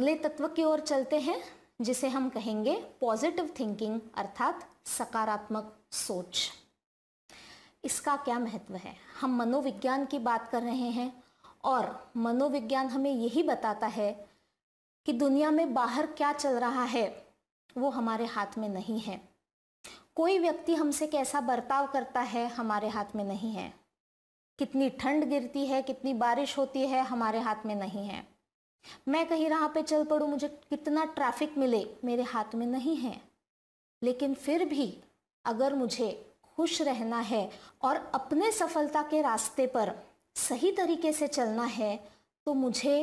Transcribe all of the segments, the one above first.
अगले तत्व की ओर चलते हैं जिसे हम कहेंगे पॉजिटिव थिंकिंग अर्थात सकारात्मक सोच इसका क्या महत्व है हम मनोविज्ञान की बात कर रहे हैं और मनोविज्ञान हमें यही बताता है कि दुनिया में बाहर क्या चल रहा है वो हमारे हाथ में नहीं है कोई व्यक्ति हमसे कैसा बर्ताव करता है हमारे हाथ में नहीं है कितनी ठंड गिरती है कितनी बारिश होती है हमारे हाथ में नहीं है मैं कहीं राह पे चल पड़ूँ मुझे कितना ट्रैफिक मिले मेरे हाथ में नहीं है लेकिन फिर भी अगर मुझे खुश रहना है और अपने सफलता के रास्ते पर सही तरीके से चलना है तो मुझे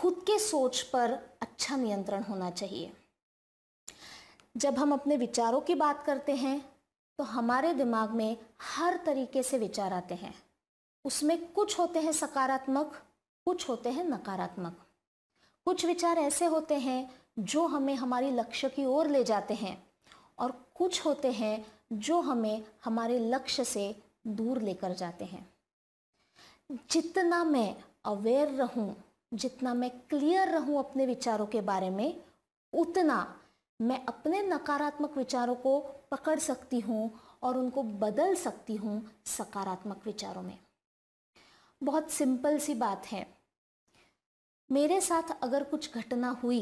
खुद के सोच पर अच्छा नियंत्रण होना चाहिए जब हम अपने विचारों की बात करते हैं तो हमारे दिमाग में हर तरीके से विचार आते हैं उसमें कुछ होते हैं सकारात्मक कुछ होते हैं नकारात्मक कुछ विचार ऐसे होते हैं जो हमें हमारी लक्ष्य की ओर ले जाते हैं और कुछ होते हैं जो हमें हमारे लक्ष्य से दूर लेकर जाते हैं जितना मैं अवेयर रहूं, जितना मैं क्लियर रहूं अपने विचारों के बारे में उतना मैं अपने नकारात्मक विचारों को पकड़ सकती हूं और उनको बदल सकती हूं सकारात्मक विचारों में बहुत सिंपल सी बात है मेरे साथ अगर कुछ घटना हुई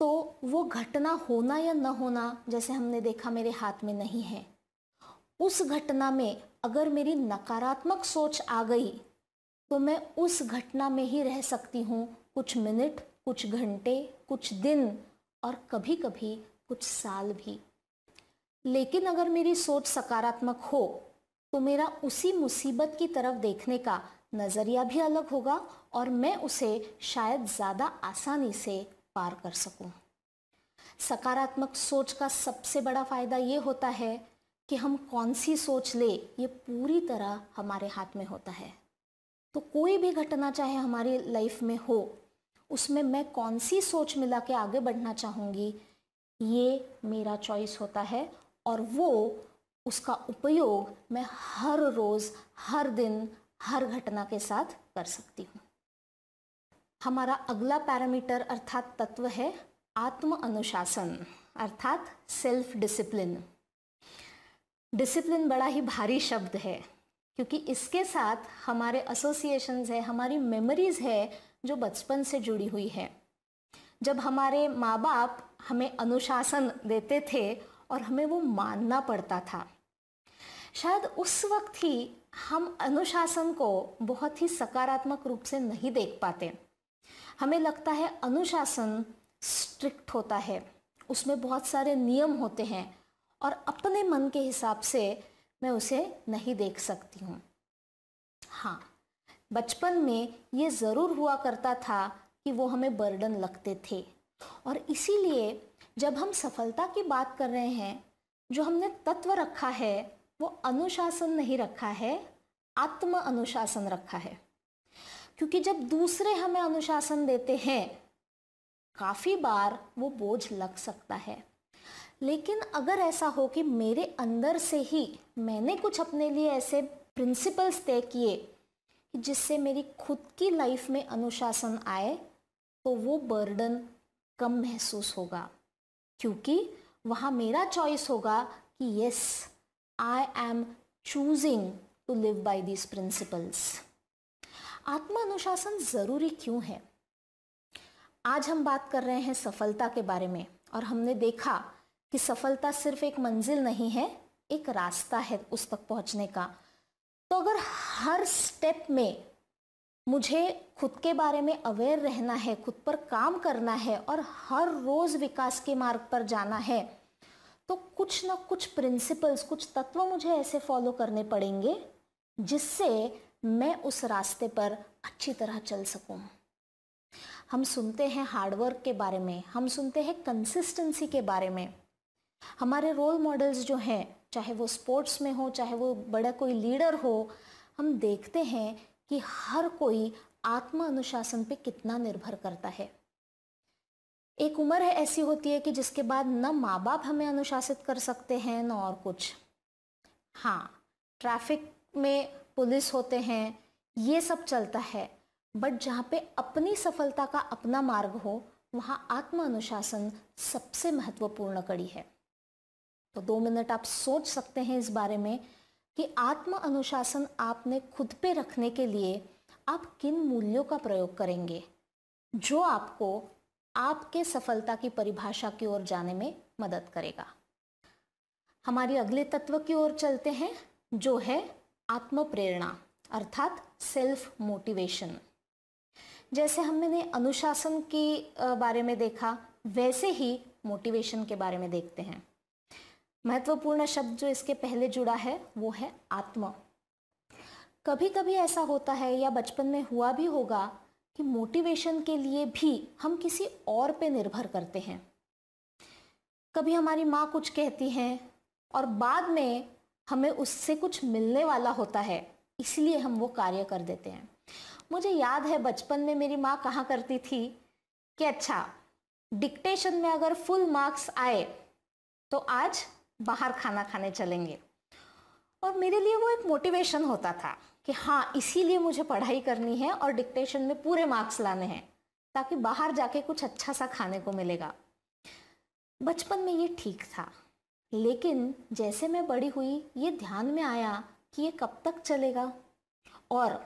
तो वो घटना होना या न होना जैसे हमने देखा मेरे हाथ में नहीं है उस घटना में अगर मेरी नकारात्मक सोच आ गई तो मैं उस घटना में ही रह सकती हूँ कुछ मिनट कुछ घंटे कुछ दिन और कभी कभी कुछ साल भी लेकिन अगर मेरी सोच सकारात्मक हो तो मेरा उसी मुसीबत की तरफ देखने का नज़रिया भी अलग होगा और मैं उसे शायद ज़्यादा आसानी से पार कर सकूं। सकारात्मक सोच का सबसे बड़ा फ़ायदा ये होता है कि हम कौन सी सोच ले ये पूरी तरह हमारे हाथ में होता है तो कोई भी घटना चाहे हमारी लाइफ में हो उसमें मैं कौन सी सोच मिला के आगे बढ़ना चाहूँगी ये मेरा चॉइस होता है और वो उसका उपयोग मैं हर रोज़ हर दिन हर घटना के साथ कर सकती हूँ हमारा अगला पैरामीटर अर्थात तत्व है आत्म अनुशासन अर्थात सेल्फ डिसिप्लिन डिसिप्लिन बड़ा ही भारी शब्द है क्योंकि इसके साथ हमारे एसोसिएशंस है हमारी मेमोरीज है जो बचपन से जुड़ी हुई है जब हमारे माँ बाप हमें अनुशासन देते थे और हमें वो मानना पड़ता था शायद उस वक्त ही हम अनुशासन को बहुत ही सकारात्मक रूप से नहीं देख पाते हमें लगता है अनुशासन स्ट्रिक्ट होता है उसमें बहुत सारे नियम होते हैं और अपने मन के हिसाब से मैं उसे नहीं देख सकती हूँ हाँ बचपन में ये ज़रूर हुआ करता था कि वो हमें बर्डन लगते थे और इसीलिए जब हम सफलता की बात कर रहे हैं जो हमने तत्व रखा है वो अनुशासन नहीं रखा है आत्म अनुशासन रखा है क्योंकि जब दूसरे हमें अनुशासन देते हैं काफ़ी बार वो बोझ लग सकता है लेकिन अगर ऐसा हो कि मेरे अंदर से ही मैंने कुछ अपने लिए ऐसे प्रिंसिपल्स तय किए जिससे मेरी खुद की लाइफ में अनुशासन आए तो वो बर्डन कम महसूस होगा क्योंकि वहाँ मेरा चॉइस होगा कि yes I am choosing to live by these principles आत्म अनुशासन ज़रूरी क्यों है आज हम बात कर रहे हैं सफलता के बारे में और हमने देखा कि सफलता सिर्फ एक मंजिल नहीं है एक रास्ता है उस तक पहुंचने का तो अगर हर स्टेप में मुझे खुद के बारे में अवेयर रहना है खुद पर काम करना है और हर रोज़ विकास के मार्ग पर जाना है तो कुछ ना कुछ प्रिंसिपल्स कुछ तत्व मुझे ऐसे फॉलो करने पड़ेंगे जिससे मैं उस रास्ते पर अच्छी तरह चल सकूं हम सुनते हैं हार्डवर्क के बारे में हम सुनते हैं कंसिस्टेंसी के बारे में हमारे रोल मॉडल्स जो हैं चाहे वो स्पोर्ट्स में हो चाहे वो बड़ा कोई लीडर हो हम देखते हैं कि हर कोई आत्म अनुशासन पे कितना निर्भर करता है एक उम्र है ऐसी होती है कि जिसके बाद न माँ बाप हमें अनुशासित कर सकते हैं न और कुछ हाँ ट्रैफिक में पुलिस होते हैं ये सब चलता है बट जहाँ पे अपनी सफलता का अपना मार्ग हो वहाँ आत्म अनुशासन सबसे महत्वपूर्ण कड़ी है तो दो मिनट आप सोच सकते हैं इस बारे में कि आत्म अनुशासन आपने खुद पे रखने के लिए आप किन मूल्यों का प्रयोग करेंगे जो आपको आपके सफलता की परिभाषा की ओर जाने में मदद करेगा हमारी अगले तत्व की ओर चलते हैं जो है आत्म प्रेरणा अर्थात सेल्फ मोटिवेशन जैसे हमने अनुशासन के बारे में देखा वैसे ही मोटिवेशन के बारे में देखते हैं महत्वपूर्ण शब्द जो इसके पहले जुड़ा है वो है आत्म कभी कभी ऐसा होता है या बचपन में हुआ भी होगा कि मोटिवेशन के लिए भी हम किसी और पे निर्भर करते हैं कभी हमारी माँ कुछ कहती हैं और बाद में हमें उससे कुछ मिलने वाला होता है इसलिए हम वो कार्य कर देते हैं मुझे याद है बचपन में मेरी माँ कहाँ करती थी कि अच्छा डिक्टेशन में अगर फुल मार्क्स आए तो आज बाहर खाना खाने चलेंगे और मेरे लिए वो एक मोटिवेशन होता था कि हाँ इसीलिए मुझे पढ़ाई करनी है और डिक्टेशन में पूरे मार्क्स लाने हैं ताकि बाहर जाके कुछ अच्छा सा खाने को मिलेगा बचपन में ये ठीक था लेकिन जैसे मैं बड़ी हुई ये ध्यान में आया कि ये कब तक चलेगा और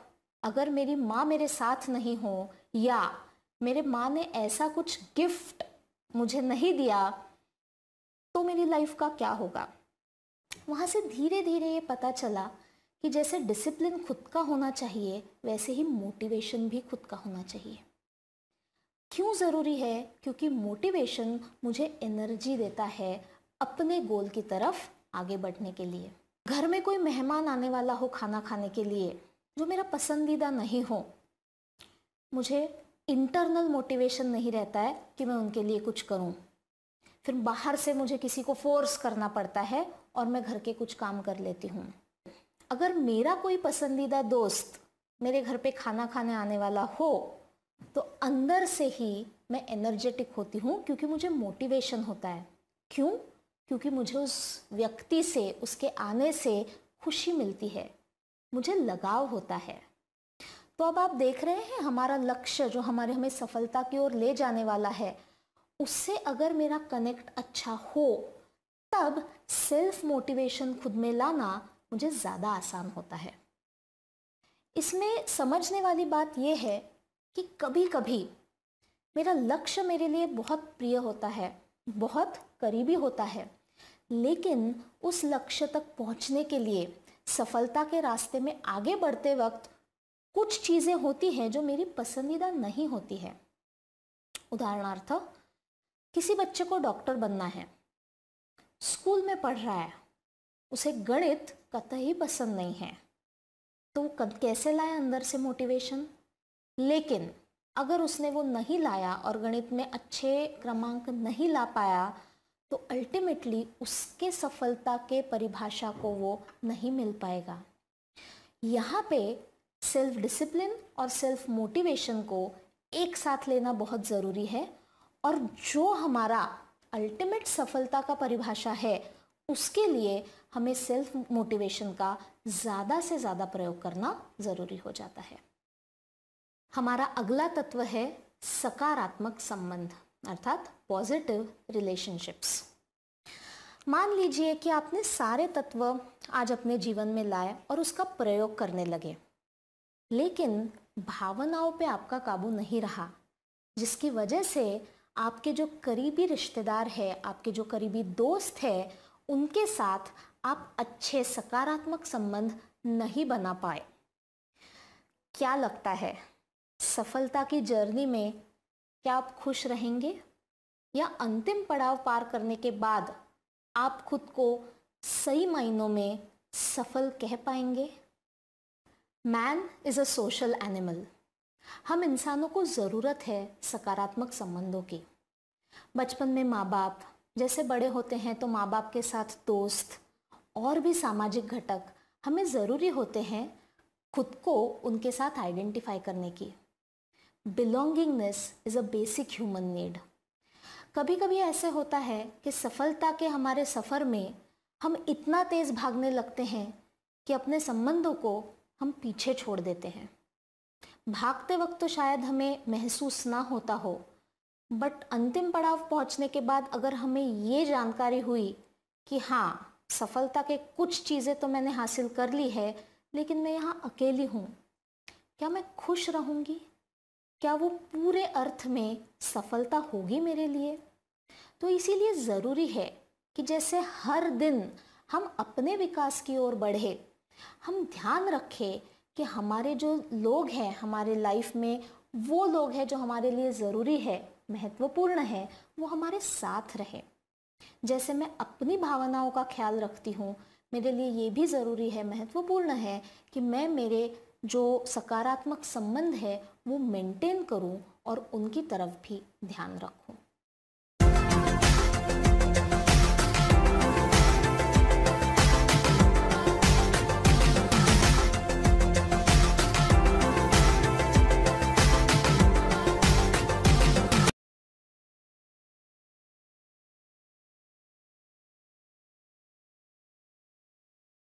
अगर मेरी माँ मेरे साथ नहीं हो या मेरे माँ ने ऐसा कुछ गिफ्ट मुझे नहीं दिया तो मेरी लाइफ का क्या होगा वहाँ से धीरे धीरे ये पता चला कि जैसे डिसिप्लिन खुद का होना चाहिए वैसे ही मोटिवेशन भी खुद का होना चाहिए क्यों ज़रूरी है क्योंकि मोटिवेशन मुझे एनर्जी देता है अपने गोल की तरफ आगे बढ़ने के लिए घर में कोई मेहमान आने वाला हो खाना खाने के लिए जो मेरा पसंदीदा नहीं हो मुझे इंटरनल मोटिवेशन नहीं रहता है कि मैं उनके लिए कुछ करूं। फिर बाहर से मुझे किसी को फोर्स करना पड़ता है और मैं घर के कुछ काम कर लेती हूँ अगर मेरा कोई पसंदीदा दोस्त मेरे घर पे खाना खाने आने वाला हो तो अंदर से ही मैं एनर्जेटिक होती हूँ क्योंकि मुझे मोटिवेशन होता है क्यों क्योंकि मुझे उस व्यक्ति से उसके आने से खुशी मिलती है मुझे लगाव होता है तो अब आप देख रहे हैं हमारा लक्ष्य जो हमारे हमें सफलता की ओर ले जाने वाला है उससे अगर मेरा कनेक्ट अच्छा हो तब सेल्फ मोटिवेशन खुद में लाना मुझे ज़्यादा आसान होता है इसमें समझने वाली बात यह है कि कभी कभी मेरा लक्ष्य मेरे लिए बहुत प्रिय होता है बहुत करीबी होता है लेकिन उस लक्ष्य तक पहुंचने के लिए सफलता के रास्ते में आगे बढ़ते वक्त कुछ चीज़ें होती हैं जो मेरी पसंदीदा नहीं होती है उदाहरणार्थ किसी बच्चे को डॉक्टर बनना है स्कूल में पढ़ रहा है उसे गणित कतई पसंद नहीं है तो कैसे लाए अंदर से मोटिवेशन लेकिन अगर उसने वो नहीं लाया और गणित में अच्छे क्रमांक नहीं ला पाया तो अल्टीमेटली उसके सफलता के परिभाषा को वो नहीं मिल पाएगा यहाँ पे सेल्फ डिसिप्लिन और सेल्फ मोटिवेशन को एक साथ लेना बहुत ज़रूरी है और जो हमारा अल्टीमेट सफलता का परिभाषा है उसके लिए हमें सेल्फ मोटिवेशन का ज़्यादा से ज़्यादा प्रयोग करना ज़रूरी हो जाता है हमारा अगला तत्व है सकारात्मक संबंध अर्थात पॉजिटिव रिलेशनशिप्स मान लीजिए कि आपने सारे तत्व आज अपने जीवन में लाए और उसका प्रयोग करने लगे लेकिन भावनाओं पे आपका काबू नहीं रहा जिसकी वजह से आपके जो करीबी रिश्तेदार है आपके जो करीबी दोस्त है उनके साथ आप अच्छे सकारात्मक संबंध नहीं बना पाए क्या लगता है सफलता की जर्नी में क्या आप खुश रहेंगे या अंतिम पड़ाव पार करने के बाद आप खुद को सही मायनों में सफल कह पाएंगे man is a social animal हम इंसानों को ज़रूरत है सकारात्मक संबंधों की बचपन में माँ बाप जैसे बड़े होते हैं तो माँ बाप के साथ दोस्त और भी सामाजिक घटक हमें ज़रूरी होते हैं खुद को उनके साथ आइडेंटिफाई करने की belongingness is a basic human need कभी कभी ऐसे होता है कि सफलता के हमारे सफ़र में हम इतना तेज़ भागने लगते हैं कि अपने संबंधों को हम पीछे छोड़ देते हैं भागते वक्त तो शायद हमें महसूस ना होता हो बट अंतिम पड़ाव पहुंचने के बाद अगर हमें ये जानकारी हुई कि हाँ सफलता के कुछ चीज़ें तो मैंने हासिल कर ली है लेकिन मैं यहाँ अकेली हूँ क्या मैं खुश रहूँगी क्या वो पूरे अर्थ में सफलता होगी मेरे लिए तो इसीलिए ज़रूरी है कि जैसे हर दिन हम अपने विकास की ओर बढ़े हम ध्यान रखें कि हमारे जो लोग हैं हमारे लाइफ में वो लोग हैं जो हमारे लिए ज़रूरी है महत्वपूर्ण है वो हमारे साथ रहें जैसे मैं अपनी भावनाओं का ख्याल रखती हूँ मेरे लिए ये भी ज़रूरी है महत्वपूर्ण है कि मैं मेरे जो सकारात्मक संबंध है वो मेंटेन करूँ और उनकी तरफ भी ध्यान रखूँ